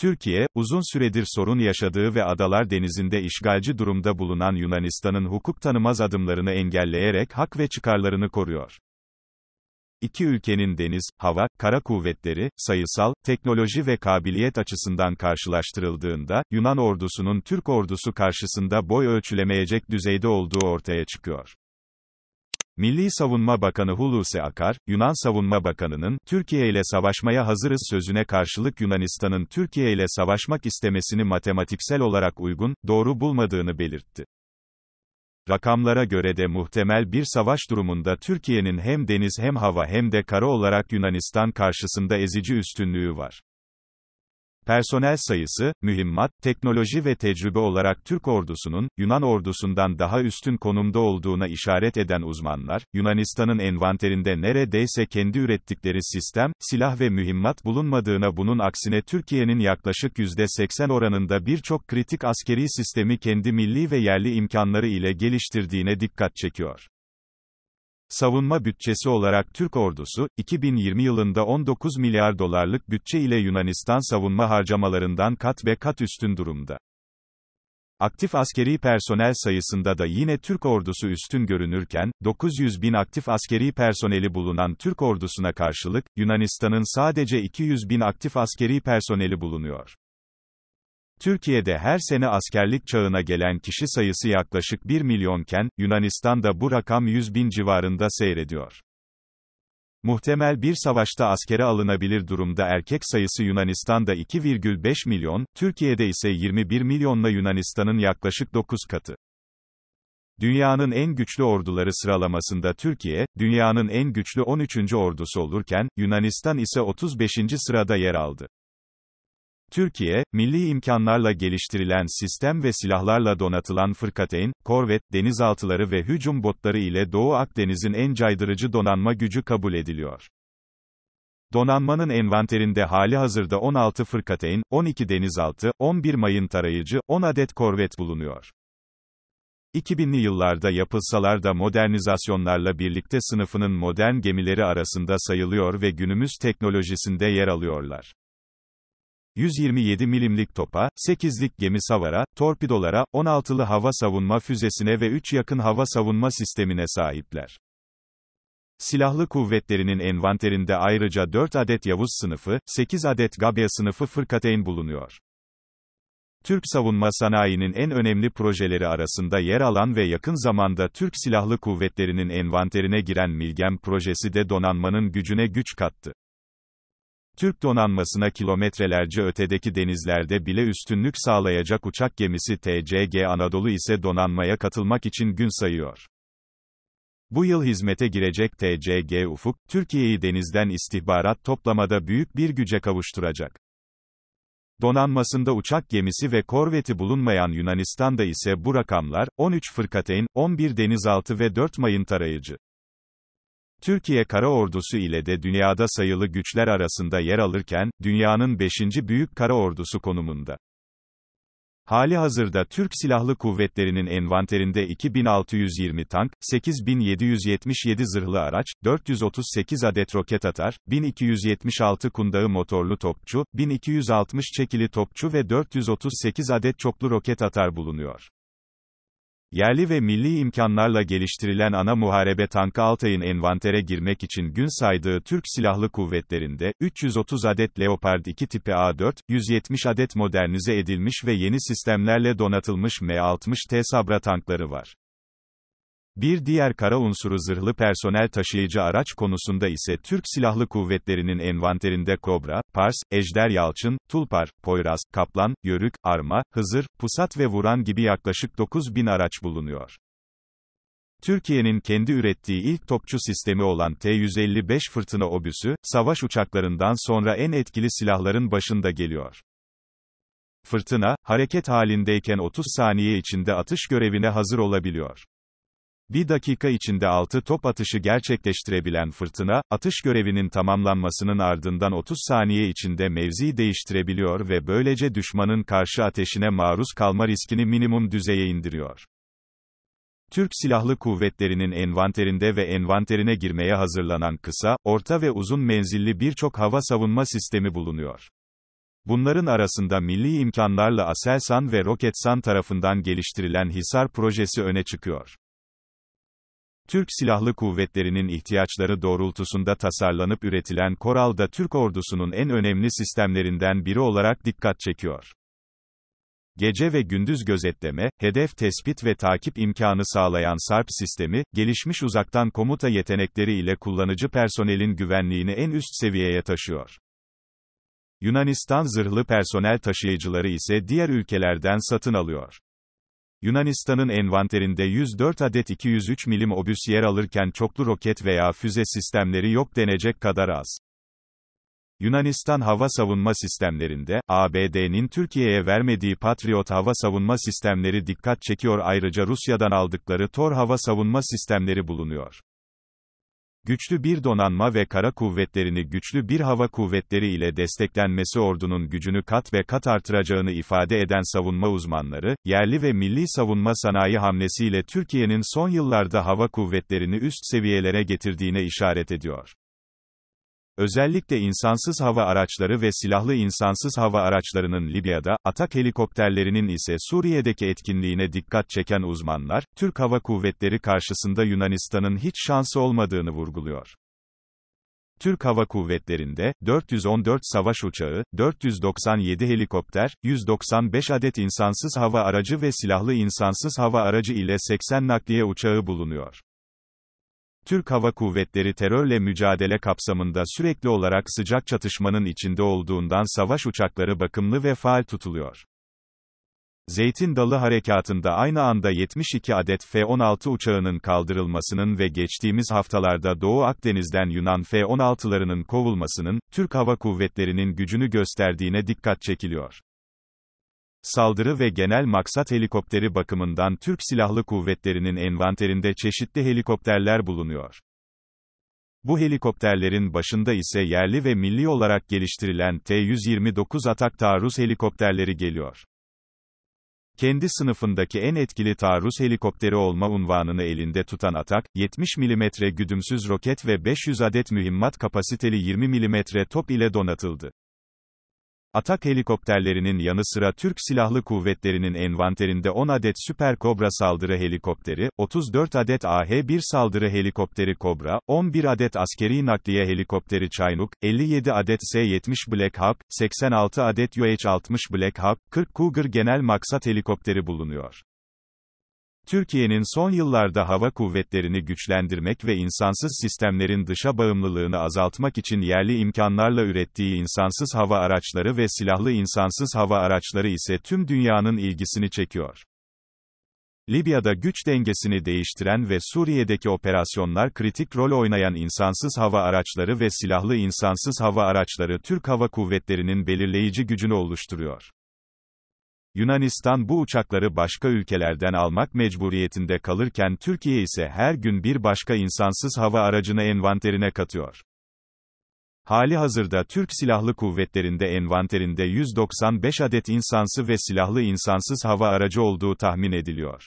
Türkiye, uzun süredir sorun yaşadığı ve Adalar Denizi'nde işgalci durumda bulunan Yunanistan'ın hukuk tanımaz adımlarını engelleyerek hak ve çıkarlarını koruyor. İki ülkenin deniz, hava, kara kuvvetleri, sayısal, teknoloji ve kabiliyet açısından karşılaştırıldığında, Yunan ordusunun Türk ordusu karşısında boy ölçülemeyecek düzeyde olduğu ortaya çıkıyor. Milli Savunma Bakanı Hulusi Akar, Yunan Savunma Bakanı'nın, Türkiye ile savaşmaya hazırız sözüne karşılık Yunanistan'ın Türkiye ile savaşmak istemesini matematiksel olarak uygun, doğru bulmadığını belirtti. Rakamlara göre de muhtemel bir savaş durumunda Türkiye'nin hem deniz hem hava hem de kara olarak Yunanistan karşısında ezici üstünlüğü var. Personel sayısı, mühimmat, teknoloji ve tecrübe olarak Türk ordusunun, Yunan ordusundan daha üstün konumda olduğuna işaret eden uzmanlar, Yunanistan'ın envanterinde neredeyse kendi ürettikleri sistem, silah ve mühimmat bulunmadığına bunun aksine Türkiye'nin yaklaşık %80 oranında birçok kritik askeri sistemi kendi milli ve yerli imkanları ile geliştirdiğine dikkat çekiyor. Savunma bütçesi olarak Türk ordusu, 2020 yılında 19 milyar dolarlık bütçe ile Yunanistan savunma harcamalarından kat ve kat üstün durumda. Aktif askeri personel sayısında da yine Türk ordusu üstün görünürken, 900 bin aktif askeri personeli bulunan Türk ordusuna karşılık, Yunanistan'ın sadece 200 bin aktif askeri personeli bulunuyor. Türkiye'de her sene askerlik çağına gelen kişi sayısı yaklaşık 1 milyonken, Yunanistan'da bu rakam 100 bin civarında seyrediyor. Muhtemel bir savaşta askere alınabilir durumda erkek sayısı Yunanistan'da 2,5 milyon, Türkiye'de ise 21 milyonla Yunanistan'ın yaklaşık 9 katı. Dünyanın en güçlü orduları sıralamasında Türkiye, dünyanın en güçlü 13. ordusu olurken, Yunanistan ise 35. sırada yer aldı. Türkiye, milli imkanlarla geliştirilen sistem ve silahlarla donatılan fırkateyn, korvet, denizaltıları ve hücum botları ile Doğu Akdeniz'in en caydırıcı donanma gücü kabul ediliyor. Donanmanın envanterinde hali hazırda 16 fırkateyn, 12 denizaltı, 11 mayın tarayıcı, 10 adet korvet bulunuyor. 2000'li yıllarda yapılsalar da modernizasyonlarla birlikte sınıfının modern gemileri arasında sayılıyor ve günümüz teknolojisinde yer alıyorlar. 127 milimlik topa, 8'lik gemi savara, torpidolara, 16'lı hava savunma füzesine ve 3 yakın hava savunma sistemine sahipler. Silahlı kuvvetlerinin envanterinde ayrıca 4 adet Yavuz sınıfı, 8 adet Gabya sınıfı fırkateyn bulunuyor. Türk savunma sanayinin en önemli projeleri arasında yer alan ve yakın zamanda Türk Silahlı Kuvvetleri'nin envanterine giren Milgem projesi de donanmanın gücüne güç kattı. Türk donanmasına kilometrelerce ötedeki denizlerde bile üstünlük sağlayacak uçak gemisi TCG Anadolu ise donanmaya katılmak için gün sayıyor. Bu yıl hizmete girecek TCG Ufuk, Türkiye'yi denizden istihbarat toplamada büyük bir güce kavuşturacak. Donanmasında uçak gemisi ve korveti bulunmayan Yunanistan'da ise bu rakamlar, 13 fırkateyn, 11 denizaltı ve 4 mayın tarayıcı. Türkiye Kara Ordusu ile de dünyada sayılı güçler arasında yer alırken, dünyanın 5. Büyük Kara Ordusu konumunda. Hali hazırda Türk Silahlı Kuvvetleri'nin envanterinde 2620 tank, 8777 zırhlı araç, 438 adet roket atar, 1276 kundağı motorlu topçu, 1260 çekili topçu ve 438 adet çoklu roket atar bulunuyor. Yerli ve milli imkanlarla geliştirilen ana muharebe tankı Altay'ın envantere girmek için gün saydığı Türk Silahlı Kuvvetleri'nde, 330 adet Leopard 2 tipi A4, 170 adet modernize edilmiş ve yeni sistemlerle donatılmış M60T Sabra tankları var. Bir diğer kara unsuru zırhlı personel taşıyıcı araç konusunda ise Türk Silahlı Kuvvetleri'nin envanterinde Kobra, Pars, Ejder Yalçın, Tulpar, Poyraz, Kaplan, Yörük, Arma, Hızır, Pusat ve Vuran gibi yaklaşık 9 bin araç bulunuyor. Türkiye'nin kendi ürettiği ilk topçu sistemi olan T-155 fırtına obüsü, savaş uçaklarından sonra en etkili silahların başında geliyor. Fırtına, hareket halindeyken 30 saniye içinde atış görevine hazır olabiliyor. Bir dakika içinde 6 top atışı gerçekleştirebilen fırtına, atış görevinin tamamlanmasının ardından 30 saniye içinde mevzi değiştirebiliyor ve böylece düşmanın karşı ateşine maruz kalma riskini minimum düzeye indiriyor. Türk Silahlı Kuvvetleri'nin envanterinde ve envanterine girmeye hazırlanan kısa, orta ve uzun menzilli birçok hava savunma sistemi bulunuyor. Bunların arasında milli imkanlarla Aselsan ve Roketsan tarafından geliştirilen Hisar projesi öne çıkıyor. Türk Silahlı Kuvvetleri'nin ihtiyaçları doğrultusunda tasarlanıp üretilen Koral da Türk ordusunun en önemli sistemlerinden biri olarak dikkat çekiyor. Gece ve gündüz gözetleme, hedef tespit ve takip imkanı sağlayan SARP sistemi, gelişmiş uzaktan komuta yetenekleri ile kullanıcı personelin güvenliğini en üst seviyeye taşıyor. Yunanistan zırhlı personel taşıyıcıları ise diğer ülkelerden satın alıyor. Yunanistan'ın envanterinde 104 adet 203 milim obüs yer alırken çoklu roket veya füze sistemleri yok denecek kadar az. Yunanistan hava savunma sistemlerinde, ABD'nin Türkiye'ye vermediği Patriot hava savunma sistemleri dikkat çekiyor ayrıca Rusya'dan aldıkları Tor hava savunma sistemleri bulunuyor. Güçlü bir donanma ve kara kuvvetlerini güçlü bir hava kuvvetleri ile desteklenmesi ordunun gücünü kat ve kat artıracağını ifade eden savunma uzmanları, yerli ve milli savunma sanayi hamlesiyle Türkiye'nin son yıllarda hava kuvvetlerini üst seviyelere getirdiğine işaret ediyor. Özellikle insansız hava araçları ve silahlı insansız hava araçlarının Libya'da, atak helikopterlerinin ise Suriye'deki etkinliğine dikkat çeken uzmanlar, Türk Hava Kuvvetleri karşısında Yunanistan'ın hiç şansı olmadığını vurguluyor. Türk Hava Kuvvetleri'nde 414 savaş uçağı, 497 helikopter, 195 adet insansız hava aracı ve silahlı insansız hava aracı ile 80 nakliye uçağı bulunuyor. Türk Hava Kuvvetleri terörle mücadele kapsamında sürekli olarak sıcak çatışmanın içinde olduğundan savaş uçakları bakımlı ve faal tutuluyor. Zeytin Dalı Harekatı'nda aynı anda 72 adet F-16 uçağının kaldırılmasının ve geçtiğimiz haftalarda Doğu Akdeniz'den Yunan F-16'larının kovulmasının, Türk Hava Kuvvetleri'nin gücünü gösterdiğine dikkat çekiliyor. Saldırı ve genel maksat helikopteri bakımından Türk Silahlı Kuvvetleri'nin envanterinde çeşitli helikopterler bulunuyor. Bu helikopterlerin başında ise yerli ve milli olarak geliştirilen T-129 atak taarruz helikopterleri geliyor. Kendi sınıfındaki en etkili taarruz helikopteri olma unvanını elinde tutan Atak, 70 mm güdümsüz roket ve 500 adet mühimmat kapasiteli 20 mm top ile donatıldı. Atak helikopterlerinin yanı sıra Türk Silahlı Kuvvetleri'nin envanterinde 10 adet Süper Kobra saldırı helikopteri, 34 adet AH-1 saldırı helikopteri Kobra, 11 adet askeri nakliye helikopteri Çaynuk, 57 adet S-70 Black Hawk, 86 adet UH-60 Black Hawk, 40 Cougar genel maksat helikopteri bulunuyor. Türkiye'nin son yıllarda hava kuvvetlerini güçlendirmek ve insansız sistemlerin dışa bağımlılığını azaltmak için yerli imkanlarla ürettiği insansız hava araçları ve silahlı insansız hava araçları ise tüm dünyanın ilgisini çekiyor. Libya'da güç dengesini değiştiren ve Suriye'deki operasyonlar kritik rol oynayan insansız hava araçları ve silahlı insansız hava araçları Türk Hava Kuvvetleri'nin belirleyici gücünü oluşturuyor. Yunanistan bu uçakları başka ülkelerden almak mecburiyetinde kalırken Türkiye ise her gün bir başka insansız hava aracını envanterine katıyor. Hali hazırda Türk Silahlı Kuvvetleri'nde envanterinde 195 adet insansı ve silahlı insansız hava aracı olduğu tahmin ediliyor.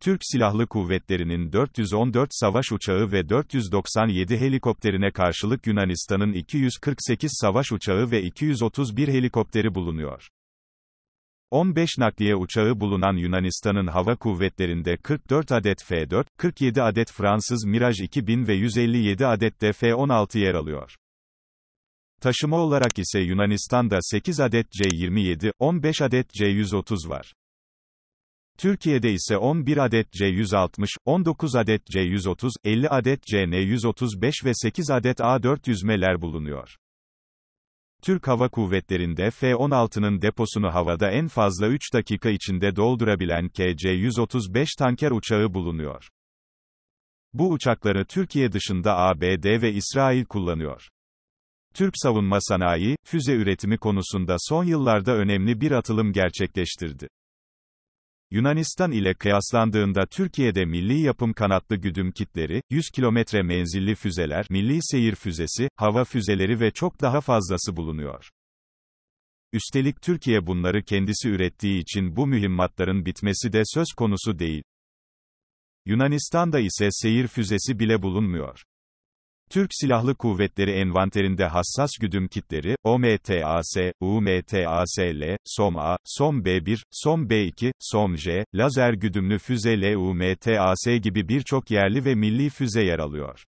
Türk Silahlı Kuvvetleri'nin 414 savaş uçağı ve 497 helikopterine karşılık Yunanistan'ın 248 savaş uçağı ve 231 helikopteri bulunuyor. 15 nakliye uçağı bulunan Yunanistan'ın hava kuvvetlerinde 44 adet F-4, 47 adet Fransız Mirage 2000 ve 157 adet de F-16 yer alıyor. Taşıma olarak ise Yunanistan'da 8 adet C-27, 15 adet C-130 var. Türkiye'de ise 11 adet C-160, 19 adet C-130, 50 adet CN-135 ve 8 adet A-400'meler bulunuyor. Türk Hava Kuvvetleri'nde F-16'nın deposunu havada en fazla 3 dakika içinde doldurabilen KC-135 tanker uçağı bulunuyor. Bu uçakları Türkiye dışında ABD ve İsrail kullanıyor. Türk savunma sanayi, füze üretimi konusunda son yıllarda önemli bir atılım gerçekleştirdi. Yunanistan ile kıyaslandığında Türkiye'de milli yapım kanatlı güdüm kitleri, 100 kilometre menzilli füzeler, milli seyir füzesi, hava füzeleri ve çok daha fazlası bulunuyor. Üstelik Türkiye bunları kendisi ürettiği için bu mühimmatların bitmesi de söz konusu değil. Yunanistan'da ise seyir füzesi bile bulunmuyor. Türk Silahlı Kuvvetleri envanterinde hassas güdüm kitleri, OMTAS, UMTASL, SomA, somb 1 somb 2 SomJ, j lazer güdümlü füze LUMTAS gibi birçok yerli ve milli füze yer alıyor.